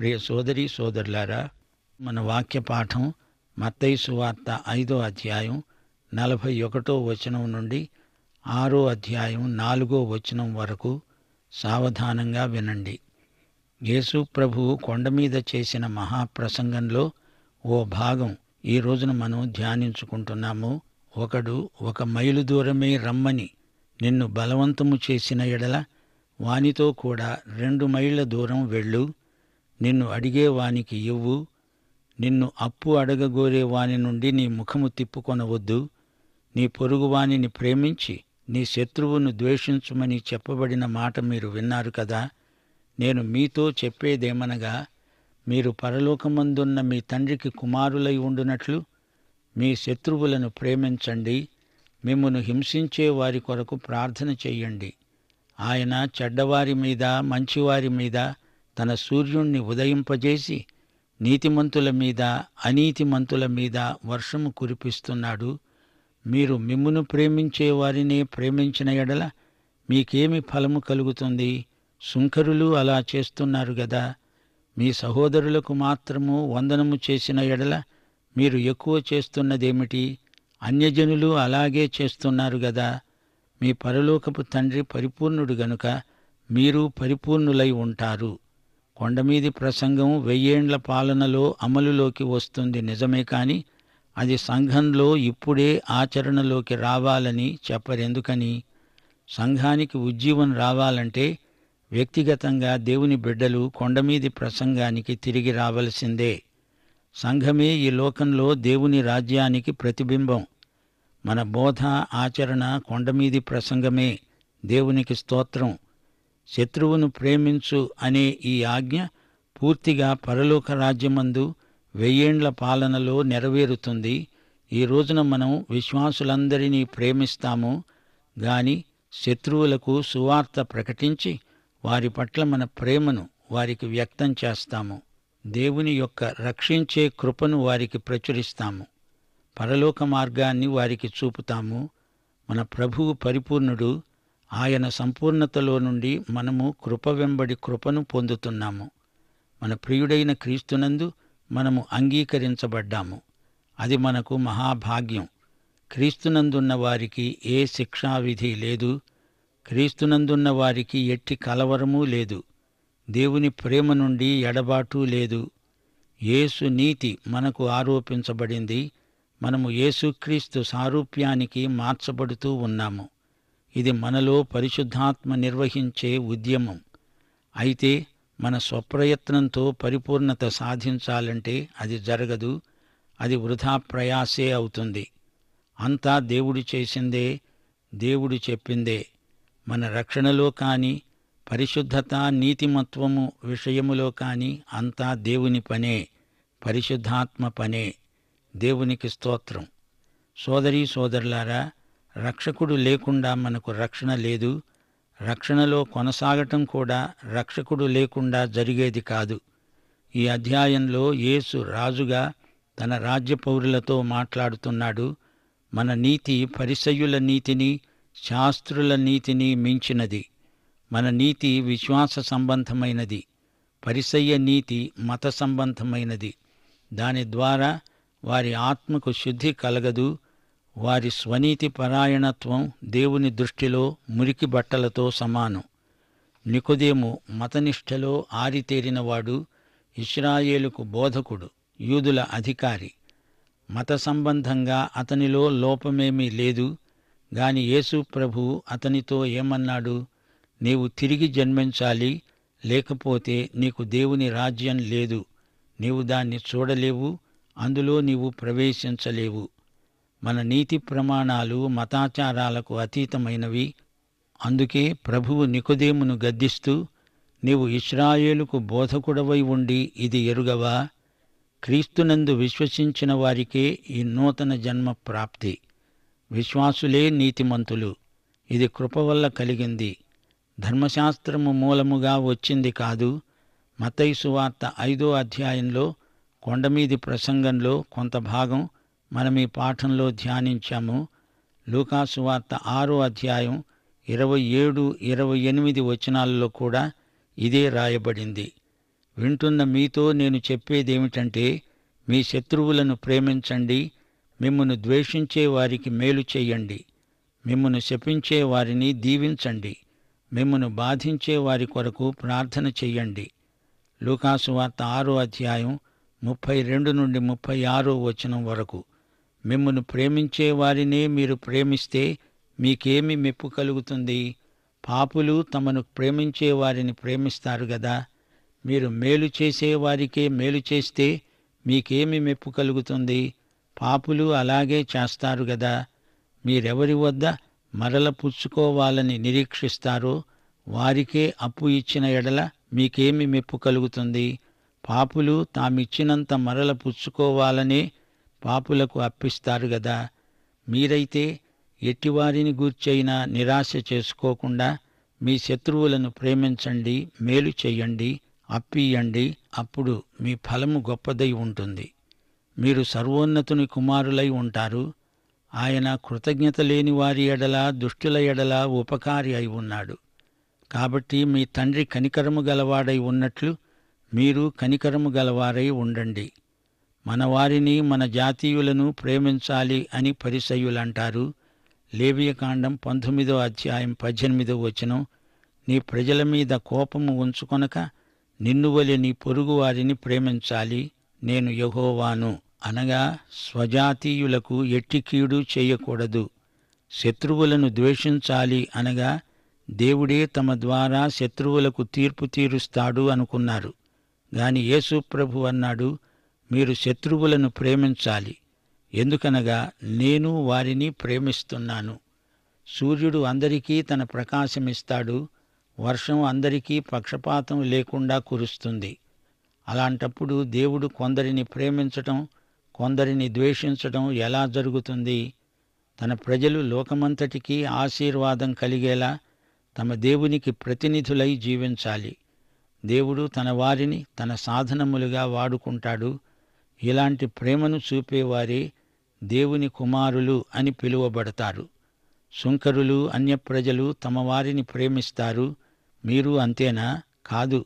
ప్రియ సోదరి సోదరులారా మన వాక్య పాఠం మత్తయి సువార్త ఐదో అధ్యాయం నలభై ఒకటో వచనం నుండి ఆరో అధ్యాయం నాలుగో వచనం వరకు సావధానంగా వినండి యేసు ప్రభువు కొండ మీద చేసిన మహాప్రసంగంలో ఓ భాగం ఈ రోజున మనం ధ్యానించుకుంటున్నాము ఒకడు ఒక మైలు దూరమే రమ్మని నిన్ను బలవంతము చేసిన ఎడల వానితో కూడా రెండు మైళ్ళ దూరం వెళ్ళు నిన్ను అడిగేవానికి ఇవ్వు నిన్ను అప్పు అడగగోరే వాని నుండి నీ ముఖము తిప్పుకొనవద్దు నీ పొరుగువానిని ప్రేమించి నీ శత్రువును ద్వేషించుమని చెప్పబడిన మాట మీరు విన్నారు కదా నేను మీతో చెప్పేదేమనగా మీరు పరలోకమందున్న మీ తండ్రికి కుమారులై ఉండునట్లు మీ శత్రువులను ప్రేమించండి మిమ్మను హింసించే వారి కొరకు ప్రార్థన చెయ్యండి ఆయన చెడ్డవారి మీద మంచివారి మీద తన సూర్యుణ్ణి ఉదయింపజేసి నీతిమంతుల మీద అనీతిమంతుల మీద వర్షము కురిపిస్తున్నాడు మీరు మిమ్మును ప్రేమించే వారినే ప్రేమించిన ఎడల మీకేమి ఫలము కలుగుతుంది శుంఖరులు అలా చేస్తున్నారు గదా మీ సహోదరులకు మాత్రము వందనము చేసిన ఎడల మీరు ఎక్కువ చేస్తున్నదేమిటి అన్యజనులు అలాగే చేస్తున్నారు గదా మీ పరలోకపు తండ్రి పరిపూర్ణుడు గనుక మీరు పరిపూర్ణులై ఉంటారు కొండమీది ప్రసంగం వెయ్యేండ్ల పాలనలో అమలులోకి వస్తుంది నిజమే కానీ అది సంఘంలో ఇప్పుడే ఆచరణలోకి రావాలని చెప్పరెందుకని సంఘానికి ఉజ్జీవం రావాలంటే వ్యక్తిగతంగా దేవుని బిడ్డలు కొండమీది ప్రసంగానికి తిరిగి రావలసిందే సంఘమే ఈ లోకంలో దేవుని రాజ్యానికి ప్రతిబింబం మన బోధ ఆచరణ కొండమీది ప్రసంగమే దేవునికి స్తోత్రం శత్రువును ప్రేమించు అనే ఈ ఆజ్ఞ పూర్తిగా పరలోక రాజ్యమందు వెయ్యేండ్ల పాలనలో నెరవేరుతుంది ఈ రోజున మనం విశ్వాసులందరినీ ప్రేమిస్తాము గాని శత్రువులకు సువార్త ప్రకటించి వారి పట్ల మన ప్రేమను వారికి వ్యక్తం చేస్తాము దేవుని యొక్క రక్షించే కృపను వారికి ప్రచురిస్తాము పరలోక మార్గాన్ని వారికి చూపుతాము మన ప్రభువు పరిపూర్ణుడు ఆయన సంపూర్ణతలో నుండి మనము కృప వెంబడి కృపను పొందుతున్నాము మన ప్రియుడైన క్రీస్తునందు మనము అంగీకరించబడ్డాము అది మనకు మహాభాగ్యం క్రీస్తునందున్న వారికి ఏ శిక్షావిధి లేదు క్రీస్తునందున్న వారికి ఎట్టి కలవరమూ లేదు దేవుని ప్రేమ నుండి ఎడబాటు లేదు యేసు నీతి మనకు ఆరోపించబడింది మనము యేసుక్రీస్తు సారూప్యానికి మార్చబడుతూ ఉన్నాము ఇది మనలో పరిశుద్ధాత్మ నిర్వహించే ఉద్యమం అయితే మన స్వప్రయత్నంతో పరిపూర్ణత సాధించాలంటే అది జరగదు అది వృధా ప్రయాసే అవుతుంది అంతా దేవుడు చేసిందే దేవుడు చెప్పిందే మన రక్షణలో కానీ పరిశుద్ధత నీతిమత్వము విషయములో కానీ అంతా దేవుని పనే పరిశుద్ధాత్మ పనే దేవునికి స్తోత్రం సోదరీ సోదరులారా రక్షకుడు లేకుండా మనకు రక్షణ లేదు రక్షణలో కొనసాగటం కూడా రక్షకుడు లేకుండా జరిగేది కాదు ఈ అధ్యాయంలో యేసు రాజుగా తన రాజ్య పౌరులతో మాట్లాడుతున్నాడు మన నీతి పరిసయుల నీతిని శాస్త్రుల నీతిని మించినది మన నీతి విశ్వాస సంబంధమైనది పరిసయ్య నీతి మత సంబంధమైనది దాని ద్వారా వారి ఆత్మకు శుద్ధి కలగదు వారి స్వనీతి పరాయణత్వం దేవుని దృష్టిలో మురికి బట్టలతో సమానం నికుదేము మతనిష్టలో ఆరితేరినవాడు ఇస్రాయేలుకు బోధకుడు యూదుల అధికారి మత సంబంధంగా అతనిలో లోపమేమీ లేదు గాని యేసు ప్రభు అతనితో ఏమన్నాడు నీవు తిరిగి జన్మించాలి లేకపోతే నీకు దేవుని రాజ్యం లేదు నీవు దాన్ని చూడలేవు అందులో నీవు ప్రవేశించలేవు మన నీతి ప్రమాణాలు మతాచారాలకు అతీతమైనవి అందుకే ప్రభువు నికుదేమును గద్దిస్తూ నీవు ఇస్రాయేలుకు బోధకుడవై ఉండి ఇది ఎరుగవా క్రీస్తునందు విశ్వసించిన వారికే ఈ నూతన జన్మ ప్రాప్తి విశ్వాసులే నీతిమంతులు ఇది కృప వల్ల కలిగింది ధర్మశాస్త్రము మూలముగా వచ్చింది కాదు మతైసు వార్త ఐదో అధ్యాయంలో కొండమీది ప్రసంగంలో కొంత భాగం మనం ఈ పాఠంలో ధ్యానించాము లూకాసు వార్త ఆరో అధ్యాయం ఇరవై ఏడు ఇరవై ఎనిమిది వచనాలలో కూడా ఇదే రాయబడింది వింటున్న మీతో నేను చెప్పేదేమిటంటే మీ శత్రువులను ప్రేమించండి మిమ్మను ద్వేషించే వారికి మేలు చేయండి మిమ్మను శపించే వారిని దీవించండి మిమ్మను బాధించే వారి కొరకు ప్రార్థన చెయ్యండి లూకాసు వార్త ఆరో అధ్యాయం ముప్పై రెండు నుండి ముప్పై ఆరో వచనం వరకు మిమ్మను ప్రేమించే వారినే మీరు ప్రేమిస్తే మీకేమి మెప్పు కలుగుతుంది పాపులు తమను ప్రేమించే వారిని ప్రేమిస్తారు గదా మీరు మేలు చేసేవారికే మేలు చేస్తే మీకేమి మెప్పు కలుగుతుంది పాపులు అలాగే చేస్తారు గదా మీరెవరి వద్ద మరల పుచ్చుకోవాలని నిరీక్షిస్తారో వారికే అప్పు ఇచ్చిన ఎడల మీకేమి మెప్పు కలుగుతుంది పాపులు తామిచ్చినంత మరల పుచ్చుకోవాలనే పాపులకు అప్పిస్తారు గదా మీరైతే ఎట్టివారిని గూర్చైనా నిరాశ చేసుకోకుండా మీ శత్రువులను ప్రేమించండి మేలు చేయండి అప్పియండి అప్పుడు మీ ఫలము గొప్పదై ఉంటుంది మీరు సర్వోన్నతుని కుమారులై ఉంటారు ఆయన కృతజ్ఞత లేని వారి ఎడల దుష్టుల ఎడల ఉపకారి అయి ఉన్నాడు కాబట్టి మీ తండ్రి కనికరము గలవాడై ఉన్నట్లు మీరు కనికరము గలవారై ఉండండి మన వారిని మన జాతీయులను ప్రేమించాలి అని పరిసయ్యులంటారు లేవియకాండం పంతొమ్మిదో అధ్యాయం పద్దెనిమిదో వచనం నీ ప్రజల మీద కోపము ఉంచుకొనక వలె నీ పొరుగువారిని ప్రేమించాలి నేను యహోవాను అనగా స్వజాతీయులకు ఎట్టికీడు చేయకూడదు శత్రువులను ద్వేషించాలి అనగా దేవుడే తమ ద్వారా శత్రువులకు తీర్పు తీరుస్తాడు అనుకున్నారు గాని యేసు ప్రభు అన్నాడు మీరు శత్రువులను ప్రేమించాలి ఎందుకనగా నేను వారిని ప్రేమిస్తున్నాను సూర్యుడు అందరికీ తన ప్రకాశమిస్తాడు వర్షం అందరికీ పక్షపాతం లేకుండా కురుస్తుంది అలాంటప్పుడు దేవుడు కొందరిని ప్రేమించటం కొందరిని ద్వేషించటం ఎలా జరుగుతుంది తన ప్రజలు లోకమంతటికీ ఆశీర్వాదం కలిగేలా తమ దేవునికి ప్రతినిధులై జీవించాలి దేవుడు తన వారిని తన సాధనములుగా వాడుకుంటాడు ఇలాంటి ప్రేమను చూపేవారే దేవుని కుమారులు అని పిలువబడతారు శుంకరులు అన్యప్రజలు తమ వారిని ప్రేమిస్తారు మీరు అంతేనా కాదు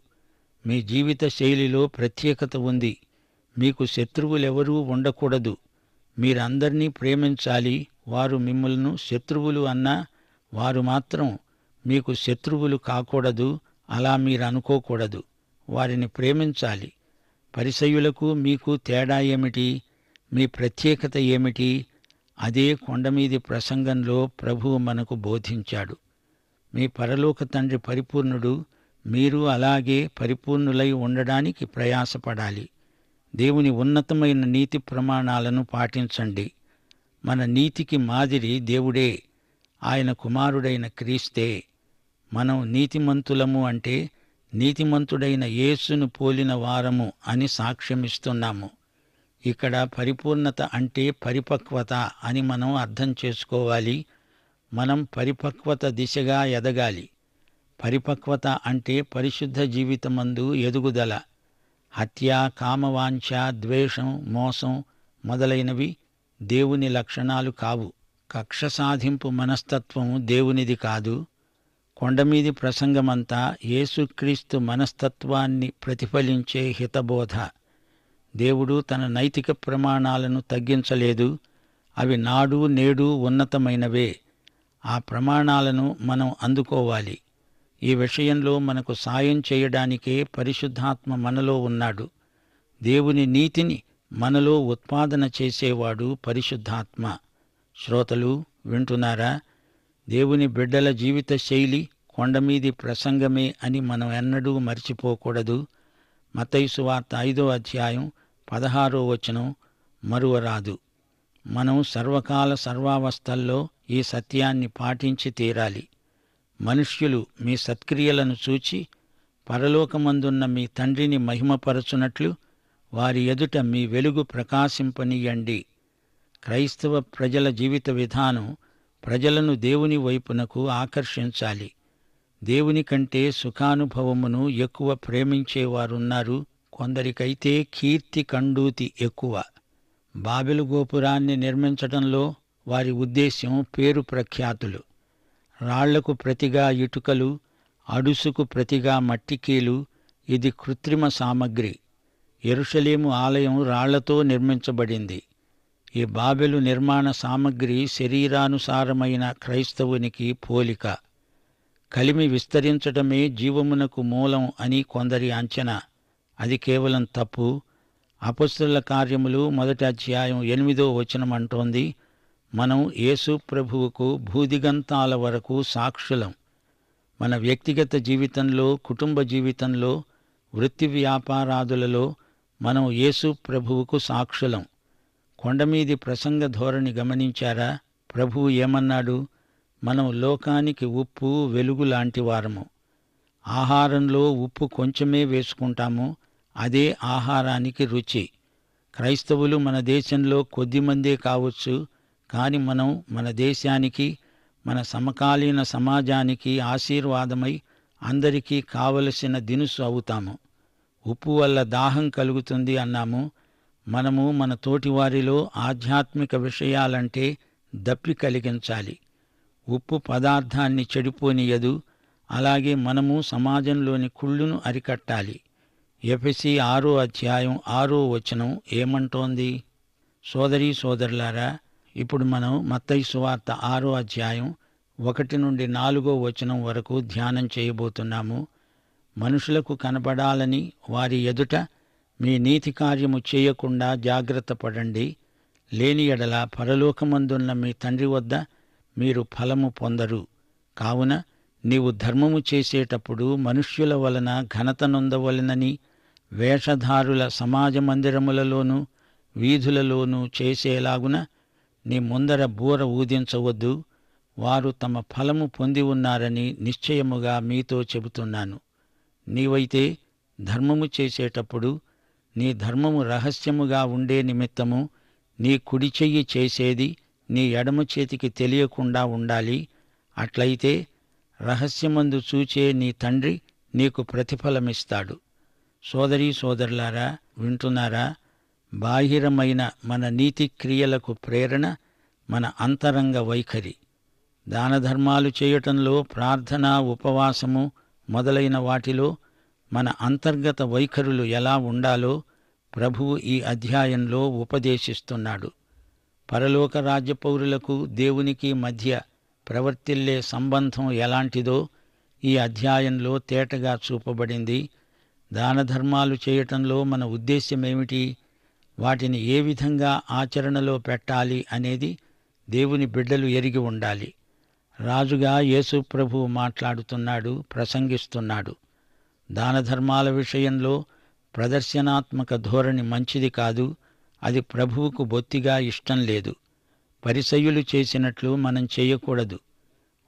మీ జీవిత శైలిలో ప్రత్యేకత ఉంది మీకు శత్రువులెవరూ ఉండకూడదు మీరందరినీ ప్రేమించాలి వారు మిమ్మల్ని శత్రువులు అన్నా వారు మాత్రం మీకు శత్రువులు కాకూడదు అలా మీరు అనుకోకూడదు వారిని ప్రేమించాలి పరిసయులకు మీకు తేడా ఏమిటి మీ ప్రత్యేకత ఏమిటి అదే కొండమీది ప్రసంగంలో ప్రభువు మనకు బోధించాడు మీ పరలోక తండ్రి పరిపూర్ణుడు మీరు అలాగే పరిపూర్ణులై ఉండడానికి ప్రయాసపడాలి దేవుని ఉన్నతమైన నీతి ప్రమాణాలను పాటించండి మన నీతికి మాదిరి దేవుడే ఆయన కుమారుడైన క్రీస్తే మనం నీతిమంతులము అంటే నీతిమంతుడైన యేసును పోలిన వారము అని సాక్ష్యమిస్తున్నాము ఇక్కడ పరిపూర్ణత అంటే పరిపక్వత అని మనం అర్థం చేసుకోవాలి మనం పరిపక్వత దిశగా ఎదగాలి పరిపక్వత అంటే పరిశుద్ధ జీవితమందు ఎదుగుదల హత్య కామవాంఛ ద్వేషం మోసం మొదలైనవి దేవుని లక్షణాలు కావు కక్ష సాధింపు మనస్తత్వం దేవునిది కాదు కొండమీది ప్రసంగమంతా యేసుక్రీస్తు మనస్తత్వాన్ని ప్రతిఫలించే హితబోధ దేవుడు తన నైతిక ప్రమాణాలను తగ్గించలేదు అవి నాడు నేడు ఉన్నతమైనవే ఆ ప్రమాణాలను మనం అందుకోవాలి ఈ విషయంలో మనకు సాయం చేయడానికే పరిశుద్ధాత్మ మనలో ఉన్నాడు దేవుని నీతిని మనలో ఉత్పాదన చేసేవాడు పరిశుద్ధాత్మ శ్రోతలు వింటున్నారా దేవుని బిడ్డల జీవిత శైలి కొండమీది ప్రసంగమే అని మనం ఎన్నడూ మర్చిపోకూడదు మతైసు వార్త ఐదో అధ్యాయం పదహారో వచనం మరువరాదు మనం సర్వకాల సర్వావస్థల్లో ఈ సత్యాన్ని పాటించి తీరాలి మనుష్యులు మీ సత్క్రియలను చూచి పరలోకమందున్న మీ తండ్రిని మహిమపరచునట్లు వారి ఎదుట మీ వెలుగు ప్రకాశింపనీయండి క్రైస్తవ ప్రజల జీవిత విధానం ప్రజలను దేవుని వైపునకు ఆకర్షించాలి దేవుని కంటే సుఖానుభవమును ఎక్కువ ప్రేమించేవారున్నారు కొందరికైతే కీర్తి కండూతి ఎక్కువ బాబెలు గోపురాన్ని నిర్మించటంలో వారి ఉద్దేశ్యం పేరు ప్రఖ్యాతులు రాళ్లకు ప్రతిగా ఇటుకలు అడుసుకు ప్రతిగా మట్టికీలు ఇది కృత్రిమ సామగ్రి ఎరుషలేము ఆలయం రాళ్లతో నిర్మించబడింది ఈ బాబెలు నిర్మాణ సామగ్రి శరీరానుసారమైన క్రైస్తవునికి పోలిక కలిమి విస్తరించటమే జీవమునకు మూలం అని కొందరి అంచనా అది కేవలం తప్పు అపస్తుల కార్యములు మొదటి అధ్యాయం ఎనిమిదో వచనమంటోంది మనం యేసు ప్రభువుకు భూదిగంతాల వరకు సాక్షులం మన వ్యక్తిగత జీవితంలో కుటుంబ జీవితంలో వృత్తి వ్యాపారాదులలో మనం యేసు ప్రభువుకు సాక్షులం కొండమీది ప్రసంగ ధోరణి గమనించారా ప్రభువు ఏమన్నాడు మనం లోకానికి ఉప్పు వెలుగు లాంటివారము ఆహారంలో ఉప్పు కొంచెమే వేసుకుంటాము అదే ఆహారానికి రుచి క్రైస్తవులు మన దేశంలో కొద్దిమందే కావచ్చు కాని మనం మన దేశానికి మన సమకాలీన సమాజానికి ఆశీర్వాదమై అందరికీ కావలసిన దినుసు అవుతాము ఉప్పు వల్ల దాహం కలుగుతుంది అన్నాము మనము మన తోటివారిలో ఆధ్యాత్మిక విషయాలంటే దప్పి కలిగించాలి ఉప్పు పదార్థాన్ని చెడిపోనియదు అలాగే మనము సమాజంలోని కుళ్ళును అరికట్టాలి ఎఫసి ఆరో అధ్యాయం ఆరో వచనం ఏమంటోంది సోదరీ సోదరులారా ఇప్పుడు మనం మత్తయి సువార్త ఆరో అధ్యాయం ఒకటి నుండి నాలుగో వచనం వరకు ధ్యానం చేయబోతున్నాము మనుషులకు కనబడాలని వారి ఎదుట మీ నీతి కార్యము చేయకుండా జాగ్రత్త పడండి లేని ఎడల పరలోకమందున్న మీ తండ్రి వద్ద మీరు ఫలము పొందరు కావున నీవు ధర్మము చేసేటప్పుడు మనుష్యుల వలన ఘనత నొందవలనని వేషధారుల సమాజ మందిరములలోనూ వీధులలోనూ చేసేలాగున నీ ముందర బూర ఊదించవద్దు వారు తమ ఫలము పొంది ఉన్నారని నిశ్చయముగా మీతో చెబుతున్నాను నీవైతే ధర్మము చేసేటప్పుడు నీ ధర్మము రహస్యముగా ఉండే నిమిత్తము నీ కుడి చెయ్యి చేసేది నీ ఎడమ చేతికి తెలియకుండా ఉండాలి అట్లయితే రహస్యమందు చూచే నీ తండ్రి నీకు ప్రతిఫలమిస్తాడు సోదరీ సోదరులారా వింటున్నారా బాహిరమైన మన నీతి క్రియలకు ప్రేరణ మన అంతరంగ వైఖరి దానధర్మాలు చేయటంలో ప్రార్థన ఉపవాసము మొదలైన వాటిలో మన అంతర్గత వైఖరులు ఎలా ఉండాలో ప్రభువు ఈ అధ్యాయంలో ఉపదేశిస్తున్నాడు పరలోక రాజ్యపౌరులకు దేవునికి మధ్య ప్రవర్తిల్లే సంబంధం ఎలాంటిదో ఈ అధ్యాయంలో తేటగా చూపబడింది దానధర్మాలు చేయటంలో మన ఉద్దేశ్యమేమిటి వాటిని ఏ విధంగా ఆచరణలో పెట్టాలి అనేది దేవుని బిడ్డలు ఎరిగి ఉండాలి రాజుగా యేసుప్రభు మాట్లాడుతున్నాడు ప్రసంగిస్తున్నాడు దాన ధర్మాల విషయంలో ప్రదర్శనాత్మక ధోరణి మంచిది కాదు అది ప్రభువుకు బొత్తిగా ఇష్టం లేదు పరిసయులు చేసినట్లు మనం చేయకూడదు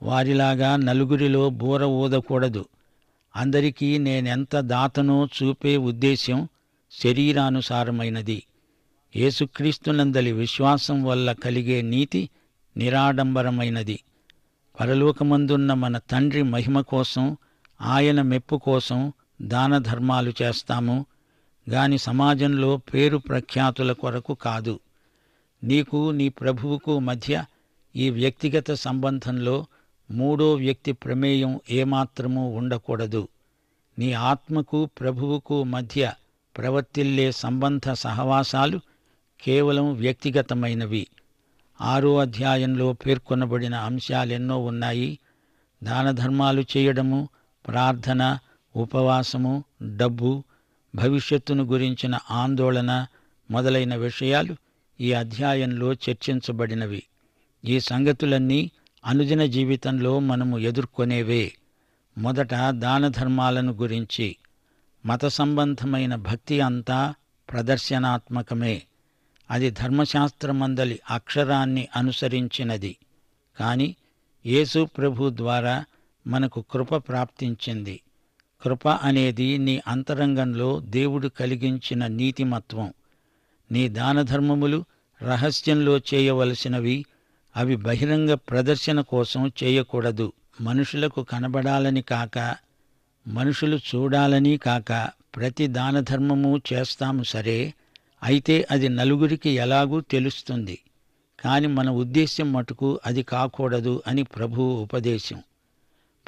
వారిలాగా నలుగురిలో బూర ఊదకూడదు అందరికీ నేనెంత దాతనో చూపే ఉద్దేశ్యం శరీరానుసారమైనది ఏసుక్రీస్తునందలి విశ్వాసం వల్ల కలిగే నీతి నిరాడంబరమైనది పరలోకమందున్న మన తండ్రి మహిమ కోసం ఆయన మెప్పు కోసం దాన ధర్మాలు చేస్తాము గాని సమాజంలో పేరు ప్రఖ్యాతుల కొరకు కాదు నీకు నీ ప్రభువుకు మధ్య ఈ వ్యక్తిగత సంబంధంలో మూడో వ్యక్తి ప్రమేయం ఏమాత్రమూ ఉండకూడదు నీ ఆత్మకు ప్రభువుకు మధ్య ప్రవర్తిల్లే సంబంధ సహవాసాలు కేవలం వ్యక్తిగతమైనవి ఆరో అధ్యాయంలో పేర్కొనబడిన అంశాలెన్నో ఉన్నాయి దానధర్మాలు చేయడము ప్రార్థన ఉపవాసము డబ్బు భవిష్యత్తును గురించిన ఆందోళన మొదలైన విషయాలు ఈ అధ్యాయంలో చర్చించబడినవి ఈ సంగతులన్నీ అనుదిన జీవితంలో మనము ఎదుర్కొనేవే మొదట దానధర్మాలను గురించి మత సంబంధమైన భక్తి అంతా ప్రదర్శనాత్మకమే అది ధర్మశాస్త్రమందలి అక్షరాన్ని అనుసరించినది కాని యేసు ప్రభు ద్వారా మనకు కృప ప్రాప్తించింది కృప అనేది నీ అంతరంగంలో దేవుడు కలిగించిన నీతిమత్వం నీ దానధర్మములు రహస్యంలో చేయవలసినవి అవి బహిరంగ ప్రదర్శన కోసం చేయకూడదు మనుషులకు కనబడాలని కాక మనుషులు చూడాలని కాక ప్రతి దానధర్మము చేస్తాము సరే అయితే అది నలుగురికి ఎలాగూ తెలుస్తుంది కాని మన ఉద్దేశ్యం మటుకు అది కాకూడదు అని ప్రభువు ఉపదేశం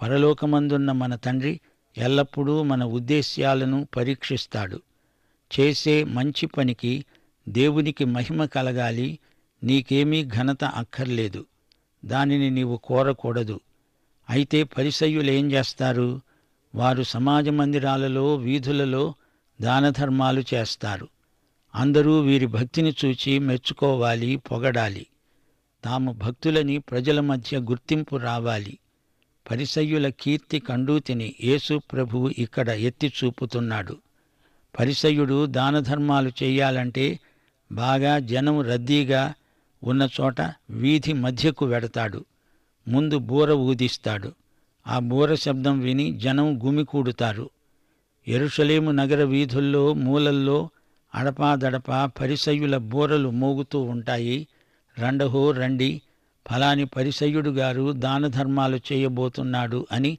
పరలోకమందున్న మన తండ్రి ఎల్లప్పుడూ మన ఉద్దేశ్యాలను పరీక్షిస్తాడు చేసే మంచి పనికి దేవునికి మహిమ కలగాలి నీకేమీ ఘనత అక్కర్లేదు దానిని నీవు కోరకూడదు అయితే పరిసయ్యులేం చేస్తారు వారు సమాజ మందిరాలలో వీధులలో దానధర్మాలు చేస్తారు అందరూ వీరి భక్తిని చూచి మెచ్చుకోవాలి పొగడాలి తాము భక్తులని ప్రజల మధ్య గుర్తింపు రావాలి పరిసయ్యుల కీర్తి కండూతిని యేసు ప్రభువు ఇక్కడ ఎత్తి చూపుతున్నాడు పరిసయ్యుడు దానధర్మాలు చేయాలంటే బాగా జనం రద్దీగా ఉన్న చోట వీధి మధ్యకు వెడతాడు ముందు బూర ఊదిస్తాడు ఆ బూర శబ్దం విని జనం గుమికూడుతారు ఎరుషలేము నగర వీధుల్లో మూలల్లో అడపాదడపా పరిసయ్యుల బూరలు మోగుతూ ఉంటాయి రండహో రండి ఫలాని పరిసయుడు గారు దాన ధర్మాలు చేయబోతున్నాడు అని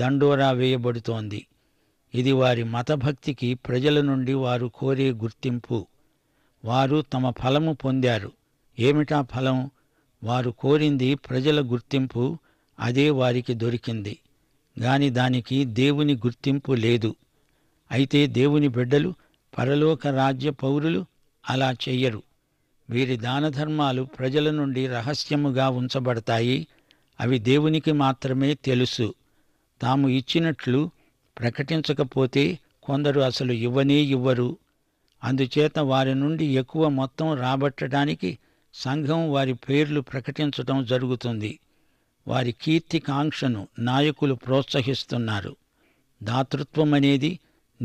దండోరా వేయబడుతోంది ఇది వారి మతభక్తికి ప్రజల నుండి వారు కోరే గుర్తింపు వారు తమ ఫలము పొందారు ఏమిటా ఫలం వారు కోరింది ప్రజల గుర్తింపు అదే వారికి దొరికింది గాని దానికి దేవుని గుర్తింపు లేదు అయితే దేవుని బిడ్డలు పరలోక రాజ్య పౌరులు అలా చెయ్యరు వీరి దానధర్మాలు ప్రజల నుండి రహస్యముగా ఉంచబడతాయి అవి దేవునికి మాత్రమే తెలుసు తాము ఇచ్చినట్లు ప్రకటించకపోతే కొందరు అసలు ఇవ్వనే ఇవ్వరు అందుచేత వారి నుండి ఎక్కువ మొత్తం రాబట్టడానికి సంఘం వారి పేర్లు ప్రకటించటం జరుగుతుంది వారి కీర్తి కాంక్షను నాయకులు ప్రోత్సహిస్తున్నారు దాతృత్వం అనేది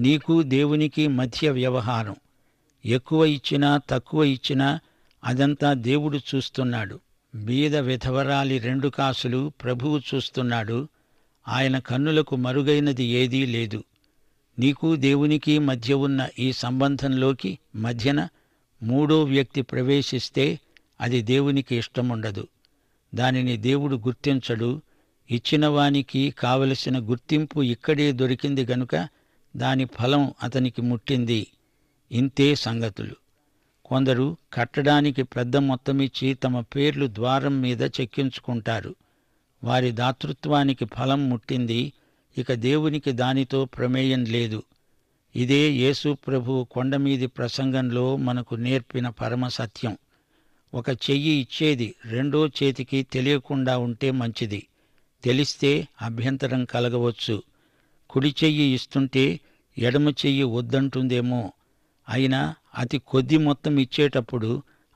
నీకు దేవునికి మధ్య వ్యవహారం ఎక్కువ ఇచ్చినా తక్కువ ఇచ్చినా అదంతా దేవుడు చూస్తున్నాడు బీద విధవరాలి రెండు కాసులు ప్రభువు చూస్తున్నాడు ఆయన కన్నులకు మరుగైనది ఏదీ లేదు నీకు దేవునికి మధ్య ఉన్న ఈ సంబంధంలోకి మధ్యన మూడో వ్యక్తి ప్రవేశిస్తే అది దేవునికి ఇష్టముండదు దానిని దేవుడు గుర్తించడు ఇచ్చినవానికి కావలసిన గుర్తింపు ఇక్కడే దొరికింది గనుక దాని ఫలం అతనికి ముట్టింది ఇంతే సంగతులు కొందరు కట్టడానికి పెద్ద మొత్తమిచ్చి తమ పేర్లు ద్వారం మీద చెక్కించుకుంటారు వారి దాతృత్వానికి ఫలం ముట్టింది ఇక దేవునికి దానితో ప్రమేయం లేదు ఇదే యేసు ప్రభు కొండమీది ప్రసంగంలో మనకు నేర్పిన పరమసత్యం ఒక చెయ్యి ఇచ్చేది రెండో చేతికి తెలియకుండా ఉంటే మంచిది తెలిస్తే అభ్యంతరం కలగవచ్చు కుడి చెయ్యి ఇస్తుంటే ఎడమ చెయ్యి వద్దంటుందేమో అయినా అతి కొద్ది మొత్తం ఇచ్చేటప్పుడు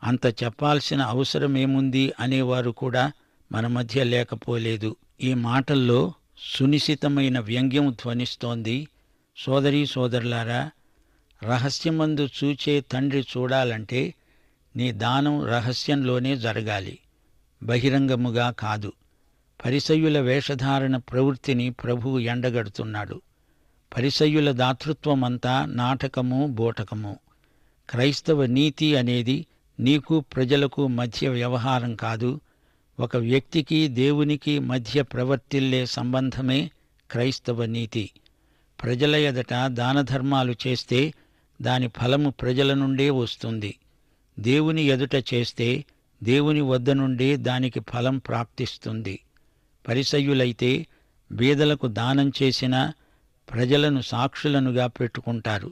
అంత చెప్పాల్సిన అవసరం ఏముంది అనేవారు కూడా మన మధ్య లేకపోలేదు ఈ మాటల్లో సునిశితమైన వ్యంగ్యం ధ్వనిస్తోంది సోదరీ సోదరులారా రహస్యమందు చూచే తండ్రి చూడాలంటే నీ దానం రహస్యంలోనే జరగాలి బహిరంగముగా కాదు పరిసయ్యుల వేషధారణ ప్రవృత్తిని ప్రభువు ఎండగడుతున్నాడు పరిసయ్యుల దాతృత్వమంతా నాటకము బోటకము క్రైస్తవ నీతి అనేది నీకు ప్రజలకు మధ్య వ్యవహారం కాదు ఒక వ్యక్తికి దేవునికి మధ్య ప్రవర్తిల్లే సంబంధమే క్రైస్తవ నీతి ప్రజల ఎదట దానధర్మాలు చేస్తే దాని ఫలము ప్రజల నుండే వస్తుంది దేవుని ఎదుట చేస్తే దేవుని వద్ద నుండే దానికి ఫలం ప్రాప్తిస్తుంది పరిసయ్యులైతే బీదలకు దానం చేసిన ప్రజలను సాక్షులనుగా పెట్టుకుంటారు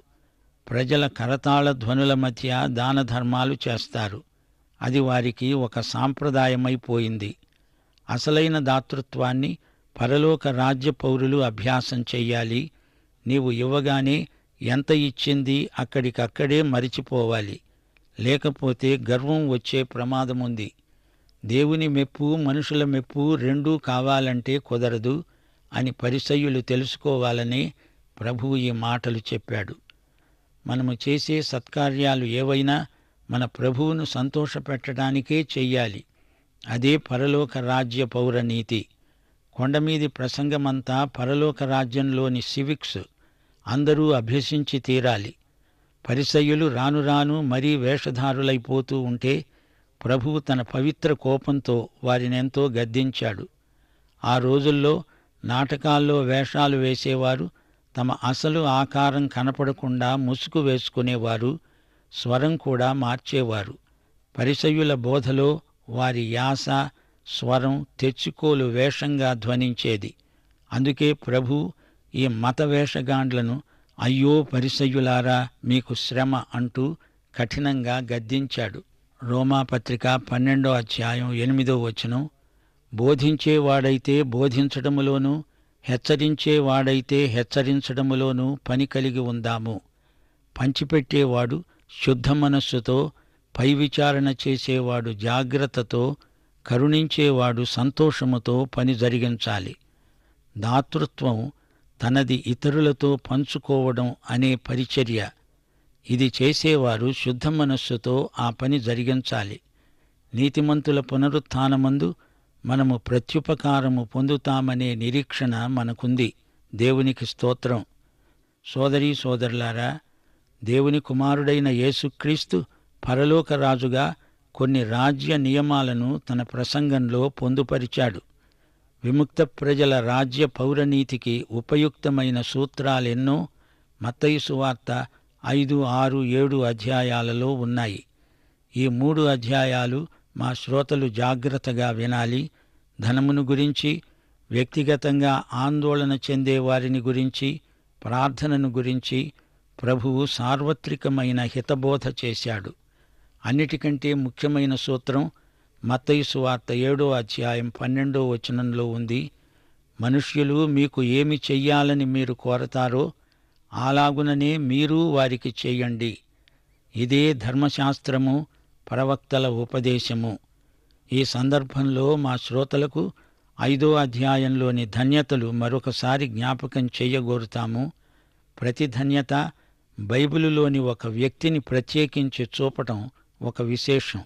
ప్రజల కరతాళ ధ్వనుల మధ్య దాన ధర్మాలు చేస్తారు అది వారికి ఒక సాంప్రదాయమైపోయింది అసలైన దాతృత్వాన్ని పరలోక రాజ్య పౌరులు అభ్యాసం చెయ్యాలి నీవు ఇవ్వగానే ఎంత ఇచ్చింది అక్కడికక్కడే మరిచిపోవాలి లేకపోతే గర్వం వచ్చే ప్రమాదముంది దేవుని మెప్పు మనుషుల మెప్పు రెండూ కావాలంటే కుదరదు అని పరిసయ్యులు తెలుసుకోవాలని ప్రభువు ఈ మాటలు చెప్పాడు మనము చేసే సత్కార్యాలు ఏవైనా మన ప్రభువును సంతోషపెట్టడానికే చెయ్యాలి అదే పరలోక రాజ్య పౌరనీతి కొండమీది ప్రసంగమంతా పరలోక రాజ్యంలోని సివిక్స్ అందరూ అభ్యసించి తీరాలి పరిసయ్యులు రాను రాను మరీ వేషధారులైపోతూ ఉంటే ప్రభువు తన పవిత్ర కోపంతో వారినెంతో గద్దించాడు ఆ రోజుల్లో నాటకాల్లో వేషాలు వేసేవారు తమ అసలు ఆకారం కనపడకుండా ముసుగు వేసుకునేవారు స్వరం కూడా మార్చేవారు పరిసయుల బోధలో వారి యాస స్వరం తెచ్చుకోలు వేషంగా ధ్వనించేది అందుకే ప్రభు ఈ మత వేషగాండ్లను అయ్యో పరిసయులారా మీకు శ్రమ అంటూ కఠినంగా గద్దించాడు రోమాపత్రిక పన్నెండో అధ్యాయం ఎనిమిదో వచనం బోధించేవాడైతే బోధించటములోనూ హెచ్చరించేవాడైతే హెచ్చరించడములోనూ పని కలిగి ఉందాము పంచిపెట్టేవాడు శుద్ధ మనస్సుతో పై విచారణ చేసేవాడు జాగ్రత్తతో కరుణించేవాడు సంతోషముతో పని జరిగించాలి దాతృత్వం తనది ఇతరులతో పంచుకోవడం అనే పరిచర్య ఇది చేసేవారు శుద్ధ మనస్సుతో ఆ పని జరిగించాలి నీతిమంతుల పునరుత్నమందు మనము ప్రత్యుపకారము పొందుతామనే నిరీక్షణ మనకుంది దేవునికి స్తోత్రం సోదరీ సోదరులారా దేవుని కుమారుడైన యేసుక్రీస్తు పరలోకరాజుగా కొన్ని రాజ్య నియమాలను తన ప్రసంగంలో పొందుపరిచాడు విముక్త ప్రజల రాజ్య పౌరనీతికి ఉపయుక్తమైన సూత్రాలెన్నో మతయుసువార్త ఐదు ఆరు ఏడు అధ్యాయాలలో ఉన్నాయి ఈ మూడు అధ్యాయాలు మా శ్రోతలు జాగ్రత్తగా వినాలి ధనమును గురించి వ్యక్తిగతంగా ఆందోళన చెందే వారిని గురించి ప్రార్థనను గురించి ప్రభువు సార్వత్రికమైన హితబోధ చేశాడు అన్నిటికంటే ముఖ్యమైన సూత్రం మత్తయుసు వార్త ఏడో అధ్యాయం పన్నెండో వచనంలో ఉంది మనుష్యులు మీకు ఏమి చెయ్యాలని మీరు కోరతారో అలాగుననే మీరూ వారికి చెయ్యండి ఇదే ధర్మశాస్త్రము ప్రవక్తల ఉపదేశము ఈ సందర్భంలో మా శ్రోతలకు ఐదో అధ్యాయంలోని ధన్యతలు మరొకసారి జ్ఞాపకం చేయగోరుతాము ప్రతి ధన్యత బైబిలులోని ఒక వ్యక్తిని ప్రత్యేకించి చూపటం ఒక విశేషం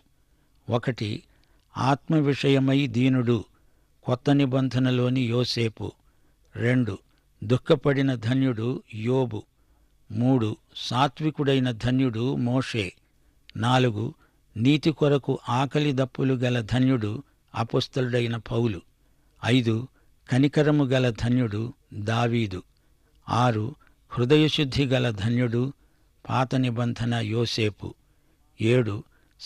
ఒకటి ఆత్మ విషయమై దీనుడు కొత్త నిబంధనలోని యోసేపు రెండు దుఃఖపడిన ధన్యుడు యోబు మూడు సాత్వికుడైన ధన్యుడు మోషే నాలుగు నీతి కొరకు ఆకలి దప్పులు గల ధన్యుడు అపుస్తలుడైన పౌలు ఐదు కనికరము గల ధన్యుడు దావీదు ఆరు హృదయశుద్ధి గల ధన్యుడు పాత నిబంధన యోసేపు ఏడు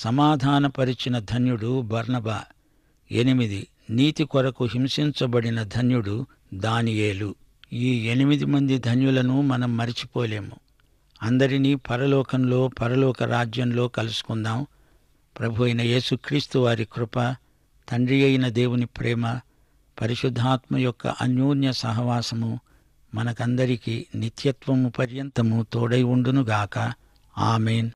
సమాధానపరిచిన ధన్యుడు బర్ణబా ఎనిమిది నీతి కొరకు హింసించబడిన ధన్యుడు దానియేలు ఈ ఎనిమిది మంది ధన్యులను మనం మరిచిపోలేము అందరినీ పరలోకంలో పరలోక రాజ్యంలో కలుసుకుందాం ప్రభు అయిన యేసుక్రీస్తు వారి కృప తండ్రి అయిన దేవుని ప్రేమ పరిశుద్ధాత్మ యొక్క అన్యోన్య సహవాసము మనకందరికీ నిత్యత్వము పర్యంతము తోడై ఉండునుగాక ఆమెన్